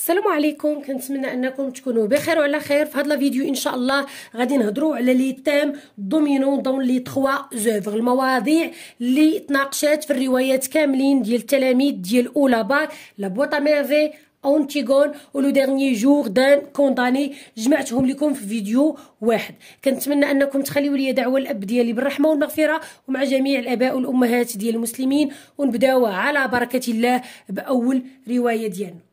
السلام عليكم كنتمنى انكم تكونوا بخير وعلى خير في هذا الفيديو ان شاء الله غادي نهضروا على لي تام دومينو دون لي تخوا زوفغ المواضيع اللي تناقشات في الروايات كاملين ديال التلاميذ ديال اولى باك لا بوطا ميرفي اونتيغون ولو ديرني جور دان كونداني جمعتهم لكم في فيديو واحد كنتمنى انكم تخليوا لي دعوه الاب ديالي بالرحمه والمغفره ومع جميع الاباء والامهات ديال المسلمين ونبداو على بركه الله باول روايه ديالنا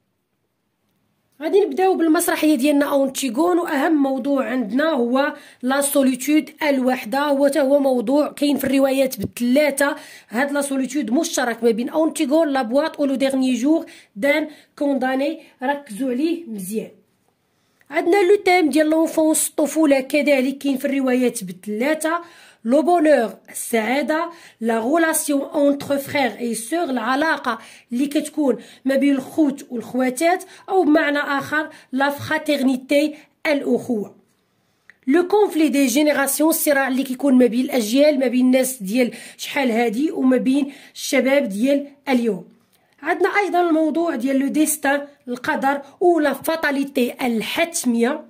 غادي نبداو بالمسرحيه ديالنا اونتيغون واهم موضوع عندنا هو لا سوليتود الوحده هو حتى هو موضوع كاين في الروايات بالثلاثه هاد لا سوليتود مشترك ما بين اونتيغون لابواط ولو ديرني جور دان كونداني ركزوا عليه مزيان عندنا لو تيم ديال لونفونس الطفوله كذلك كاين في الروايات بثلاثه لو بونور السعاده لا غولاسيون اونتر فرير اي سور العلاقه اللي كتكون ما بين الخوت والخواتات او بمعنى اخر لا فراتيرنيتي الاخوه لو كونفلي دي جينيراسيون الصراع اللي كيكون ما بين الاجيال ما بين الناس ديال شحال هادي وما بين الشباب ديال اليوم عندنا ايضا الموضوع ديال لو ديستان القدر ولا فاتاليتي الحتميه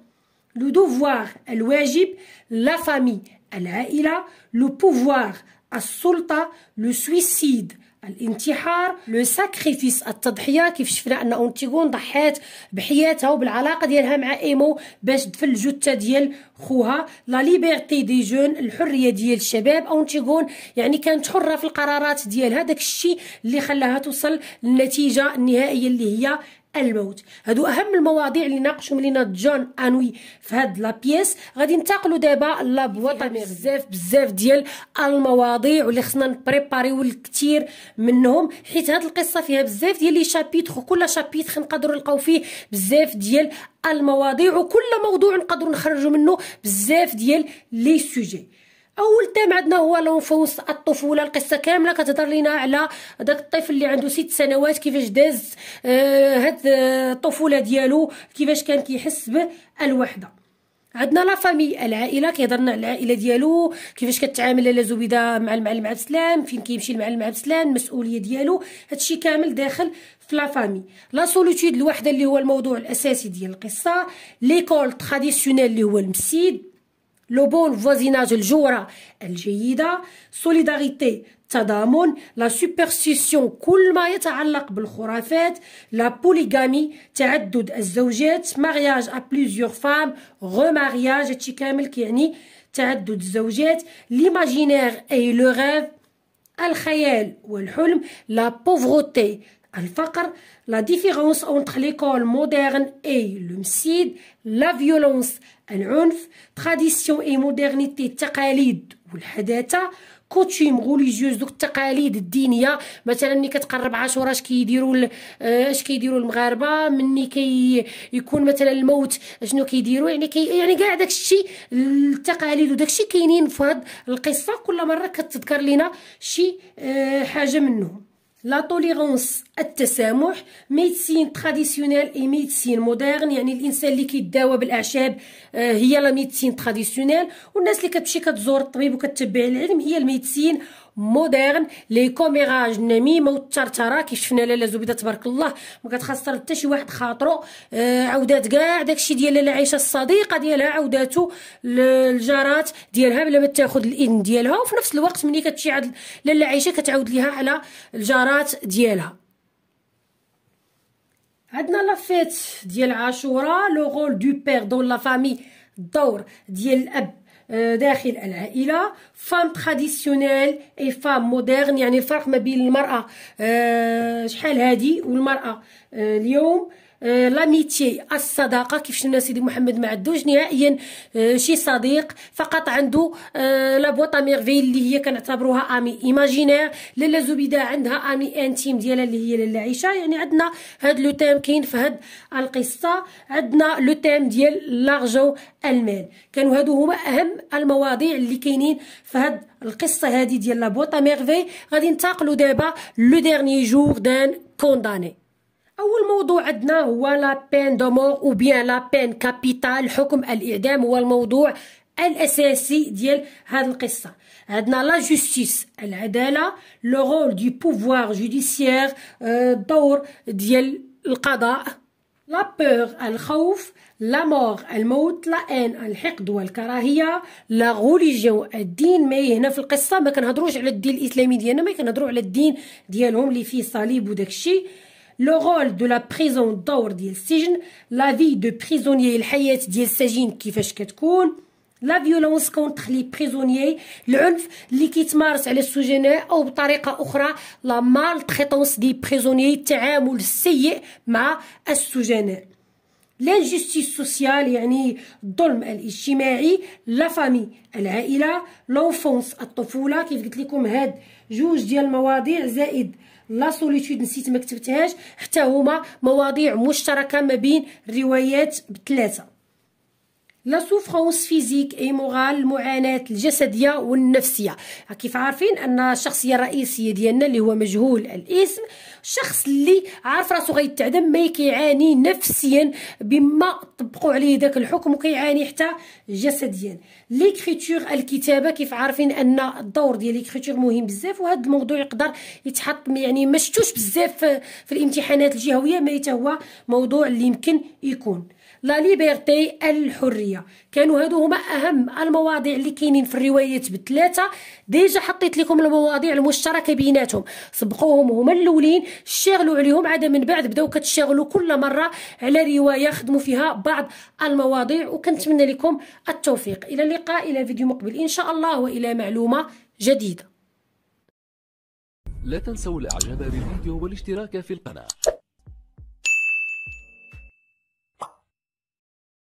لو دوفوار الواجب لا فامي العائله لو بوفوار السلطه لو سويسيد الانتحار لو ساكريفيس التضحيه كيف شفنا ان اونتيغون ضحات بحياتها وبالعلاقه ديالها مع ايمو باش تفل الجثه ديال خوها لا ليبرتي دي جون الحريه ديال الشباب اونتيغون يعني كانت حره في القرارات ديالها داك الشيء اللي خلاها توصل للنتيجه النهائيه اللي هي الموت هادو اهم المواضيع اللي ناقشهم لينا جون انوي في هاد لابيس غادي ننتقلوا دابا لابواطا بزاف بزاف ديال المواضيع واللي خصنا نبريباريو الكثير منهم حيت هاد القصه فيها بزاف ديال لي شابيتغ وكل شابيتغ نقدروا نلقاو فيه بزاف ديال المواضيع وكل موضوع نقدروا نخرجوا منه بزاف ديال لي سوجي اول تام عندنا هو لونفونس الطفوله القصه كامله كتهضر لينا على داك الطفل اللي عنده ست سنوات كيفاش داز آه هاد آه، الطفوله ديالو كيفاش كان كيحس بالوحده عندنا لا فامي العائله كيهضرنا على العائله ديالو كيفاش كتعامل لاله زبيده مع المعلم عبد السلام فين كيمشي المعلم عبد السلام المسؤوليه ديالو هادشي كامل داخل في لا فامي لا سوليتود الوحده اللي هو الموضوع الاساسي ديال القصه ليكول تراديسيونيل اللي هو المسيد لو بون فوازيناج الجوره الجيده سوليداريتي تضامن لا سوبرستيسيون كل ما يتعلق بالخرافات لا بوليغامي تعدد الزوجات مارياج ا بليزيور فام غومارياج هادشي كامل كيعني تعدد الزوجات ليماجينير اي لو ريف الخيال والحلم لا بوفروتي الفقر لا ديفيرونس اونتر ليكول مودرن اي لو مسيد لا فيولونس العنف تراديسيون اي مودرنيتي التقاليد والحداثه كوتشيم غوليجيوز دوك التقاليد الدينيه مثلا ملي كتقرب عاشوراء اش كيديروا آه، اش كيديروا المغاربه ملي كي يكون مثلا الموت شنو كيديروا يعني كي يعني كاع داك الشيء التقاليد وداك الشيء كاينين في هاد القصه كل مره كتذكر لينا شي آه، حاجه منهم لا توليرونس التسامح ميديسين تراديسيونيل اي ميديسين موديرن يعني الانسان اللي كيداوى بالاعشاب آه، هي لا ميديسين تراديسيونيل والناس اللي كتمشي كتزور الطبيب وكتبع العلم هي الميديسين موديرن لي كوميراج النميمه والترتره كي شفنا لاله زبيده تبارك الله ما كتخسر حتى شي واحد خاطرو آه، عودات كاع داكشي ديال لاله عائشه الصديقه ديالها عوداته للجارات ديالها بلا ما تاخذ الاذن ديالها وفي نفس الوقت ملي كتمشي عند لاله عائشه كتعاود ليها على الجارات ديالها عندنا لا فيت ديال عاشوراء لو رول دو بير دون لا فامي الدور ديال الاب آه، داخل العائلة فام تراديسيونيل اي فام مودرن يعني الفرق ما بين المرأة آه، شحال هادي والمرأة آه، اليوم آه، لاميتي الصداقه كيف شفنا سيدي محمد ما عندوش نهائيا آه، شي صديق فقط عنده آه، لا ميرفيل اللي هي كنعتبروها امي ايماجينير لالا زبيده عندها امي انتيم ديالها اللي هي لالا عيشه يعني عندنا هاد لو تيم كاين في هاد القصه عندنا لو تيم ديال لارجو المال كانوا هادو هما اهم المواضيع اللي كاينين في هاد القصه هادي ديال لا ميرفيل غادي ننتقلوا دابا لو ديرني جور دان كونداني اول موضوع عندنا هو لا بين دومور او بيان لا بين كابيتال حكم الاعدام هو الموضوع الاساسي ديال هاد القصه عندنا لا جوستيس العداله لو رول دي بوفوار جوديسيير الدور ديال القضاء لا بور الخوف لا مور الموت لا ان الحقد والكراهيه لا غوليجيون الدين ما هنا في القصه ما كنهضروش على الدين الاسلامي ديالنا ما كنهضروا على الدين ديالهم اللي فيه صليب وداكشي لو رول دو لا بريزون الدور ديال السجن لا في دو بريزونيي الحياه ديال السجين كيفاش كتكون لا فيولونس كونتر لي بريزونيي العنف اللي كيتمارس على السجناء او بطريقه اخرى لا مال تريتونس دي بريزونيي التعامل السيء مع السجناء لانجستيس سوسيال يعني الظلم الاجتماعي لا فامي العائله لونفونس الطفوله كيف قلت لكم هاد جوج ديال المواضيع زائد لا سوليتود نسيت ما كتبتهاش حتى هما مواضيع مشتركه ما بين الروايات بثلاثه لا سوفرونس فيزيك اي مورال المعاناه الجسديه والنفسيه كيف عارفين ان الشخصيه الرئيسيه ديالنا اللي هو مجهول الاسم الشخص اللي عارف راسو غيتعدم ما كيعاني نفسيا بما طبقوا عليه داك الحكم وكيعاني حتى جسديا ليكريتور الكتابه كيف عارفين ان الدور ديال ليكريتور مهم بزاف وهذا الموضوع يقدر يتحط يعني ما شفتوش بزاف في الامتحانات الجهويه مي هو موضوع اللي يمكن يكون لا ليبرتي الحريه كانوا هادو هما اهم المواضيع اللي كاينين في الروايات بثلاثه ديجا حطيت لكم المواضيع المشتركه بيناتهم سبقوهم هما الاولين اشتغلوا عليهم عاد من بعد بداو كتشتغلوا كل مره على روايه خدموا فيها بعض المواضيع وكنتمنى لكم التوفيق الى اللقاء الى فيديو مقبل ان شاء الله والى معلومه جديده لا تنسوا الاعجاب بالفيديو والاشتراك في القناه